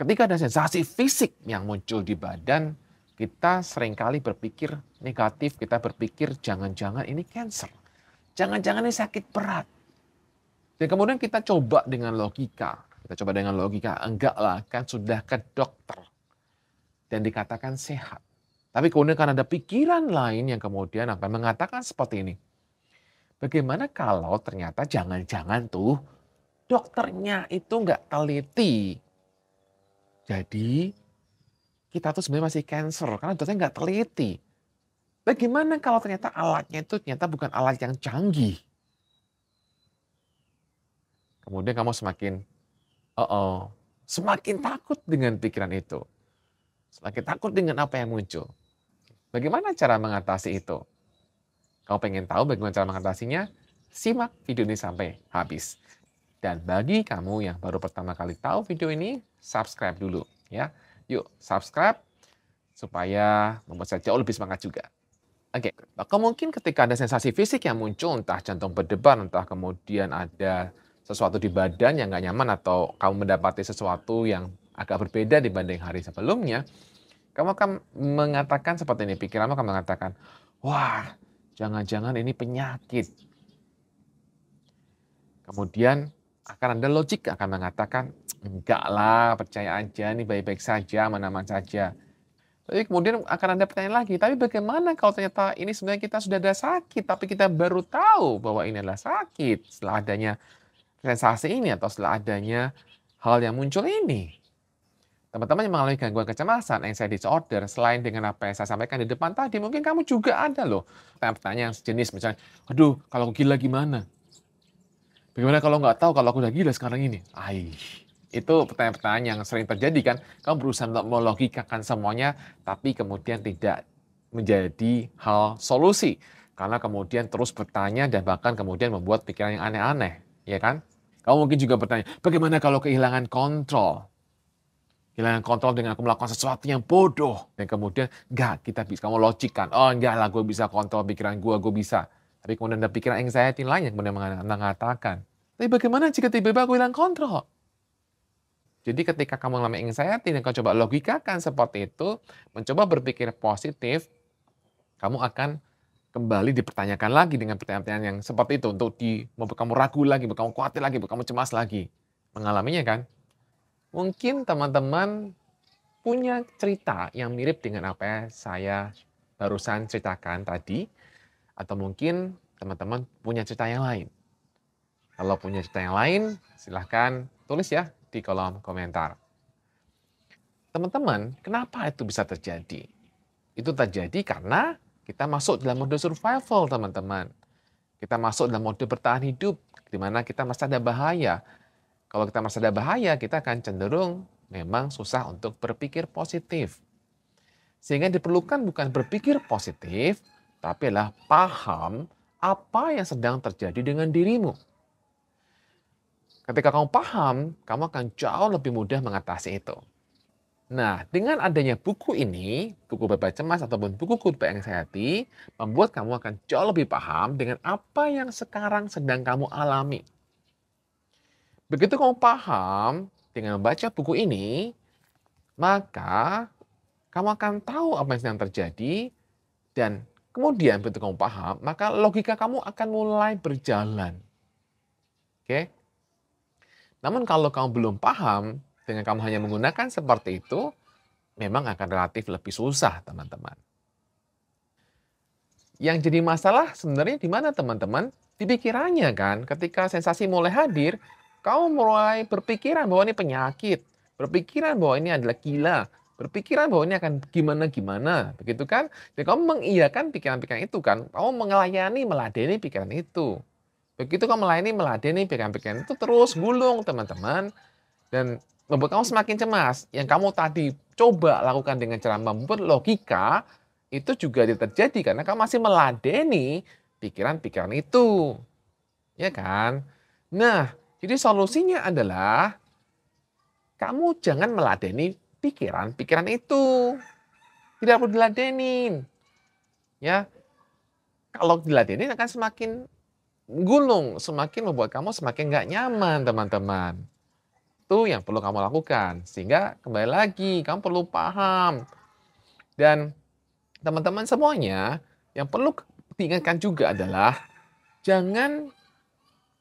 Ketika ada sensasi fisik yang muncul di badan, kita seringkali berpikir negatif, kita berpikir jangan-jangan ini cancer. Jangan-jangan ini sakit berat. Dan kemudian kita coba dengan logika. Kita coba dengan logika, enggak lah, kan sudah ke dokter. Dan dikatakan sehat. Tapi kemudian karena ada pikiran lain yang kemudian akan mengatakan seperti ini. Bagaimana kalau ternyata jangan-jangan tuh dokternya itu enggak teliti jadi kita tuh sebenarnya masih cancer karena dosennya nggak teliti. Bagaimana kalau ternyata alatnya itu ternyata bukan alat yang canggih? Kemudian kamu semakin uh oh, semakin takut dengan pikiran itu. Semakin takut dengan apa yang muncul. Bagaimana cara mengatasi itu? Kau pengen tahu bagaimana cara mengatasinya? Simak video ini sampai habis. Dan bagi kamu yang baru pertama kali tahu video ini, subscribe dulu ya. Yuk subscribe supaya membuat saya jauh lebih semangat juga. Oke, okay. maka mungkin ketika ada sensasi fisik yang muncul, entah jantung berdebar, entah kemudian ada sesuatu di badan yang nggak nyaman atau kamu mendapati sesuatu yang agak berbeda dibanding hari sebelumnya, kamu akan mengatakan seperti ini, pikiranmu akan mengatakan, wah, jangan-jangan ini penyakit. Kemudian akan ada logik akan mengatakan, enggak lah, percaya aja, nih baik-baik saja, aman-aman saja. Tapi kemudian akan ada pertanyaan lagi, tapi bagaimana kalau ternyata ini sebenarnya kita sudah ada sakit, tapi kita baru tahu bahwa ini adalah sakit setelah adanya sensasi ini atau setelah adanya hal yang muncul ini. Teman-teman yang mengalami gangguan kecemasan, anxiety disorder, selain dengan apa yang saya sampaikan di depan tadi, mungkin kamu juga ada loh. Pertanyaan-pertanyaan sejenis misalnya, aduh kalau gila gimana? Bagaimana kalau nggak tahu kalau aku udah gila sekarang ini? Aih, itu pertanyaan-pertanyaan yang sering terjadi kan. Kamu berusaha untuk melogikakan semuanya, tapi kemudian tidak menjadi hal solusi. Karena kemudian terus bertanya dan bahkan kemudian membuat pikiran yang aneh-aneh. Ya kan? Kamu mungkin juga bertanya, bagaimana kalau kehilangan kontrol? Kehilangan kontrol dengan aku melakukan sesuatu yang bodoh. Dan kemudian, enggak, kita bisa, kamu logikkan. Oh, enggak lah, gue bisa kontrol pikiran gue, gue bisa. Tapi kemudian ada pikiran anxiety lain yang kemudian mengatakan. Tapi bagaimana jika tiba-tiba aku hilang kontrol? Jadi ketika kamu mengalami anxiety dan kamu coba logikakan seperti itu, mencoba berpikir positif, kamu akan kembali dipertanyakan lagi dengan pertanyaan-pertanyaan yang seperti itu untuk di membuat kamu ragu lagi, membuat kamu khawatir lagi, membuat kamu cemas lagi. Mengalaminya kan? Mungkin teman-teman punya cerita yang mirip dengan apa yang saya barusan ceritakan tadi, atau mungkin teman-teman punya cerita yang lain. Kalau punya cerita yang lain, silahkan tulis ya di kolom komentar. Teman-teman, kenapa itu bisa terjadi? Itu terjadi karena kita masuk dalam mode survival, teman-teman. Kita masuk dalam mode bertahan hidup, di mana kita masih ada bahaya. Kalau kita masih ada bahaya, kita akan cenderung memang susah untuk berpikir positif. Sehingga diperlukan bukan berpikir positif, tapi adalah paham apa yang sedang terjadi dengan dirimu. Ketika kamu paham, kamu akan jauh lebih mudah mengatasi itu. Nah, dengan adanya buku ini, buku Beban Cemas ataupun buku Kutbah yang Sehati, membuat kamu akan jauh lebih paham dengan apa yang sekarang sedang kamu alami. Begitu kamu paham dengan membaca buku ini, maka kamu akan tahu apa yang sedang terjadi dan kemudian begitu kamu paham, maka logika kamu akan mulai berjalan. Oke? Okay? Namun kalau kamu belum paham, dengan kamu hanya menggunakan seperti itu, memang akan relatif lebih susah, teman-teman. Yang jadi masalah sebenarnya di mana, teman-teman? Di pikirannya kan, ketika sensasi mulai hadir, kamu mulai berpikiran bahwa ini penyakit, berpikiran bahwa ini adalah gila, berpikiran bahwa ini akan gimana-gimana, begitu kan? Dan kamu mengiyakan pikiran-pikiran itu kan, kamu mengelayani meladeni pikiran itu. Begitu kamu melayani, meladeni pikiran-pikiran itu terus gulung, teman-teman. Dan membuat kamu semakin cemas. Yang kamu tadi coba lakukan dengan cara membuat logika, itu juga terjadi karena kamu masih meladeni pikiran-pikiran itu. Ya kan? Nah, jadi solusinya adalah kamu jangan meladeni pikiran-pikiran itu. Tidak perlu diladenin. Ya, kalau diladenin akan semakin gulung, semakin membuat kamu semakin nggak nyaman, teman-teman. Itu yang perlu kamu lakukan. Sehingga kembali lagi, kamu perlu paham. Dan teman-teman semuanya, yang perlu diingatkan juga adalah jangan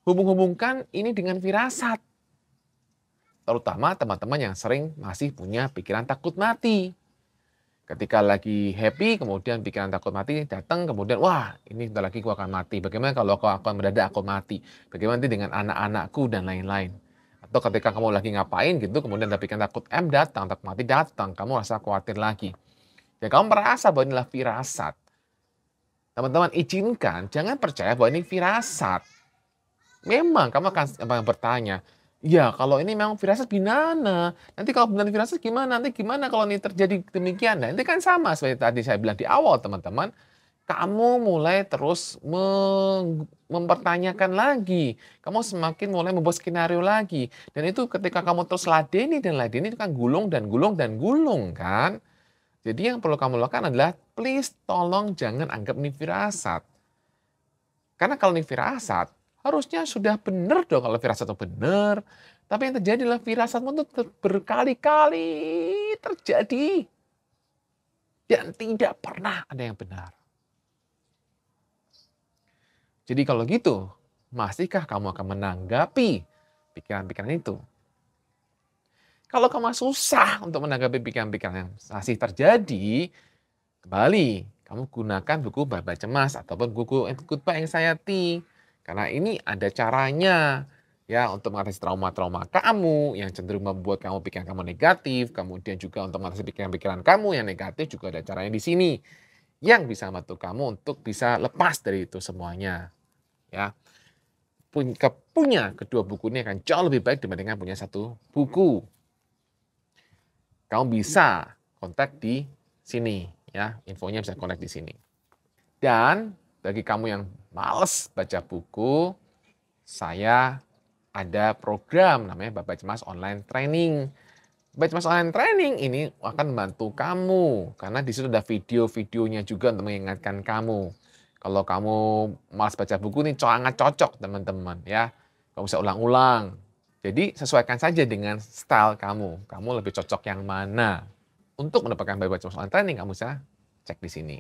hubung-hubungkan ini dengan firasat. Terutama teman-teman yang sering masih punya pikiran takut mati. Ketika lagi happy, kemudian pikiran takut mati datang, kemudian wah ini bentar lagi aku akan mati. Bagaimana kalau aku akan mendadak aku mati? Bagaimana nanti dengan anak-anakku dan lain-lain? Atau ketika kamu lagi ngapain gitu, kemudian ada pikiran takut M datang, takut mati datang, kamu rasa khawatir lagi. Ya kamu merasa bahwa inilah firasat. Teman-teman izinkan, jangan percaya bahwa ini firasat. Memang kamu akan bertanya, Ya, kalau ini memang firasat binana. Nanti kalau benar firasat gimana? Nanti gimana kalau ini terjadi demikian? Nah, ini kan sama seperti tadi saya bilang di awal, teman-teman. Kamu mulai terus mempertanyakan lagi. Kamu semakin mulai membuat skenario lagi. Dan itu ketika kamu terus ladeni dan ladeni itu kan gulung dan gulung dan gulung kan. Jadi yang perlu kamu lakukan adalah please tolong jangan anggap ini firasat. Karena kalau ini firasat, Harusnya sudah benar dong kalau firasat itu benar. Tapi yang terjadi adalah firasatmu itu berkali-kali terjadi. Dan tidak pernah ada yang benar. Jadi kalau gitu, masihkah kamu akan menanggapi pikiran-pikiran itu? Kalau kamu susah untuk menanggapi pikiran-pikiran yang masih terjadi, kembali kamu gunakan buku Baba Cemas ataupun buku Good Bye Anxiety karena ini ada caranya ya untuk mengatasi trauma-trauma kamu yang cenderung membuat kamu pikiran kamu negatif, kemudian juga untuk mengatasi pikiran-pikiran kamu yang negatif juga ada caranya di sini yang bisa membantu kamu untuk bisa lepas dari itu semuanya. Ya. Punya, punya kedua buku ini akan jauh lebih baik dibandingkan punya satu buku. Kamu bisa kontak di sini ya, infonya bisa kontak di sini. Dan bagi kamu yang males baca buku, saya ada program namanya Bapak Cemas Online Training. Bapak Cemas Online Training ini akan membantu kamu karena di situ ada video-videonya juga untuk mengingatkan kamu. Kalau kamu malas baca buku ini sangat cocok teman-teman ya. Kamu bisa ulang-ulang. Jadi sesuaikan saja dengan style kamu. Kamu lebih cocok yang mana. Untuk mendapatkan Bapak Cemas Online Training kamu bisa cek di sini.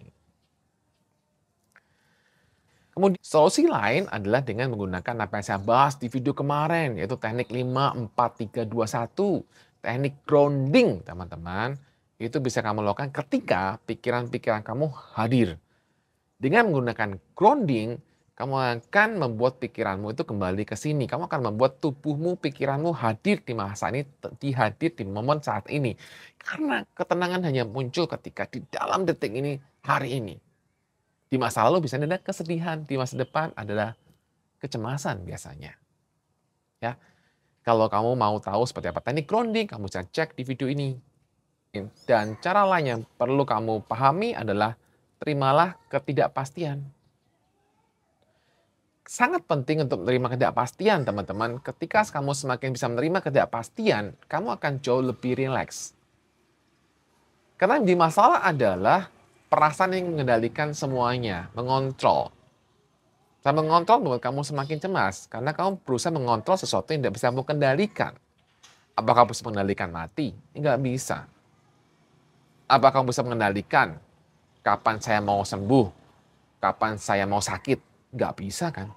Kemudian solusi lain adalah dengan menggunakan apa yang saya bahas di video kemarin, yaitu teknik 5, 4, 3, 2, 1. Teknik grounding, teman-teman, itu bisa kamu lakukan ketika pikiran-pikiran kamu hadir. Dengan menggunakan grounding, kamu akan membuat pikiranmu itu kembali ke sini. Kamu akan membuat tubuhmu, pikiranmu hadir di masa ini, di hadir di momen saat ini. Karena ketenangan hanya muncul ketika di dalam detik ini, hari ini. Di masa lalu bisa ada kesedihan, di masa depan adalah kecemasan biasanya. Ya, kalau kamu mau tahu seperti apa teknik grounding, kamu bisa cek di video ini. Dan cara lain yang perlu kamu pahami adalah terimalah ketidakpastian. Sangat penting untuk menerima ketidakpastian, teman-teman. Ketika kamu semakin bisa menerima ketidakpastian, kamu akan jauh lebih rileks. Karena di masalah adalah perasaan yang mengendalikan semuanya, mengontrol. Saya mengontrol membuat kamu semakin cemas karena kamu berusaha mengontrol sesuatu yang tidak bisa kamu kendalikan. Apakah kamu bisa mengendalikan mati? Enggak bisa. Apakah kamu bisa mengendalikan kapan saya mau sembuh? Kapan saya mau sakit? Enggak bisa kan?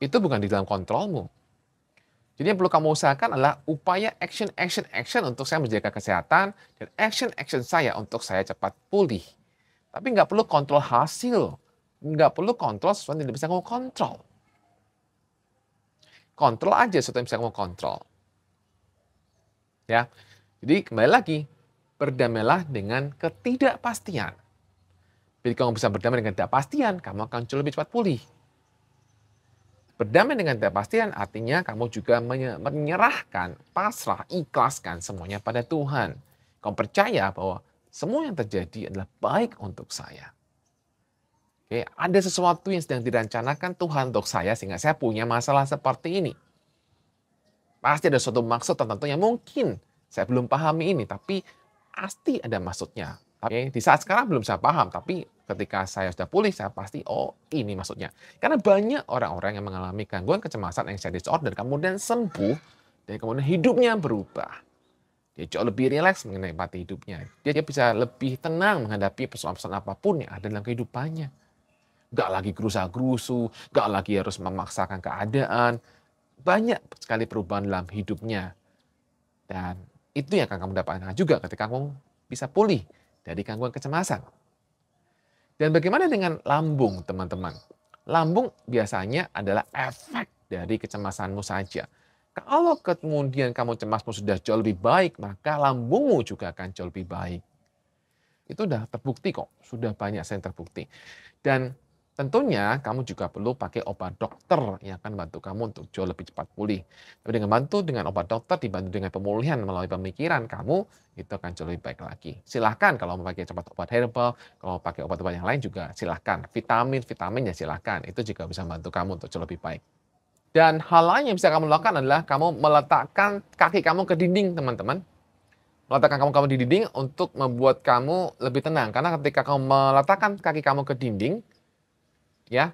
Itu bukan di dalam kontrolmu. Jadi yang perlu kamu usahakan adalah upaya action, action, action untuk saya menjaga kesehatan dan action, action saya untuk saya cepat pulih. Tapi nggak perlu kontrol hasil, nggak perlu kontrol sesuatu yang tidak bisa kamu kontrol. Kontrol aja sesuatu yang bisa kamu kontrol. Ya, jadi kembali lagi berdamailah dengan ketidakpastian. Jadi kamu bisa berdamai dengan ketidakpastian, kamu akan jauh lebih cepat pulih. Berdamai dengan ketidakpastian artinya kamu juga menyerahkan, pasrah, ikhlaskan semuanya pada Tuhan. Kamu percaya bahwa semua yang terjadi adalah baik untuk saya. Oke, ada sesuatu yang sedang direncanakan Tuhan untuk saya sehingga saya punya masalah seperti ini. Pasti ada suatu maksud tertentu yang mungkin saya belum pahami ini, tapi pasti ada maksudnya. Tapi di saat sekarang belum saya paham, tapi ketika saya sudah pulih, saya pasti, oh ini maksudnya. Karena banyak orang-orang yang mengalami gangguan kecemasan anxiety disorder, kemudian sembuh, dan kemudian hidupnya berubah. Dia jauh lebih rileks mengenai menikmati hidupnya. Dia, dia bisa lebih tenang menghadapi persoalan-persoalan apapun yang ada dalam kehidupannya. Gak lagi gerusa-gerusu, gak lagi harus memaksakan keadaan. Banyak sekali perubahan dalam hidupnya. Dan itu yang akan kamu dapatkan juga ketika kamu bisa pulih dari gangguan kecemasan. Dan bagaimana dengan lambung, teman-teman? Lambung biasanya adalah efek dari kecemasanmu saja. Kalau kemudian kamu cemasmu sudah jauh lebih baik, maka lambungmu juga akan jauh lebih baik. Itu sudah terbukti kok, sudah banyak yang terbukti. Dan Tentunya kamu juga perlu pakai obat dokter yang akan bantu kamu untuk jauh lebih cepat pulih. Tapi dengan bantu dengan obat dokter dibantu dengan pemulihan melalui pemikiran kamu itu akan jauh lebih baik lagi. Silahkan kalau mau pakai cepat obat herbal, kalau mau pakai obat-obat yang lain juga silahkan. Vitamin, vitamin ya silahkan. Itu juga bisa membantu kamu untuk jauh lebih baik. Dan hal lain yang bisa kamu lakukan adalah kamu meletakkan kaki kamu ke dinding teman-teman meletakkan kamu kamu di dinding untuk membuat kamu lebih tenang karena ketika kamu meletakkan kaki kamu ke dinding ya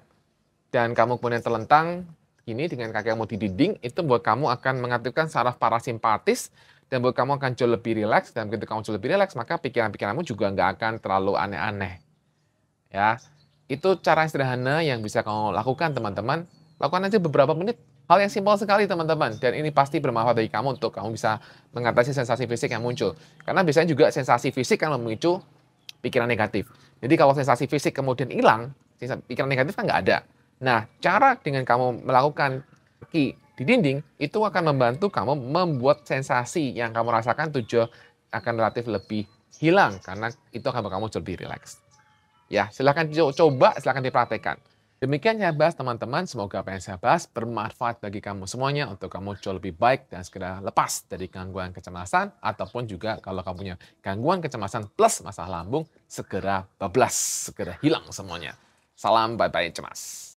dan kamu kemudian terlentang ini dengan kaki kamu di dinding itu buat kamu akan mengaktifkan saraf parasimpatis dan buat kamu akan jauh lebih rileks dan begitu kamu jauh lebih rileks maka pikiran-pikiranmu juga nggak akan terlalu aneh-aneh ya itu cara sederhana yang bisa kamu lakukan teman-teman lakukan aja beberapa menit Hal yang simpel sekali teman-teman dan ini pasti bermanfaat bagi kamu untuk kamu bisa mengatasi sensasi fisik yang muncul. Karena biasanya juga sensasi fisik kan memicu pikiran negatif. Jadi kalau sensasi fisik kemudian hilang, pikiran negatif kan nggak ada. Nah, cara dengan kamu melakukan kaki di dinding itu akan membantu kamu membuat sensasi yang kamu rasakan tujuh akan relatif lebih hilang karena itu akan membuat kamu lebih rileks. Ya, silahkan coba, silahkan dipraktekkan. Demikian saya bahas teman-teman, semoga apa yang saya bahas bermanfaat bagi kamu semuanya untuk kamu jauh lebih baik dan segera lepas dari gangguan kecemasan ataupun juga kalau kamu punya gangguan kecemasan plus masalah lambung, segera bablas, segera hilang semuanya. Salam, bye-bye, cemas.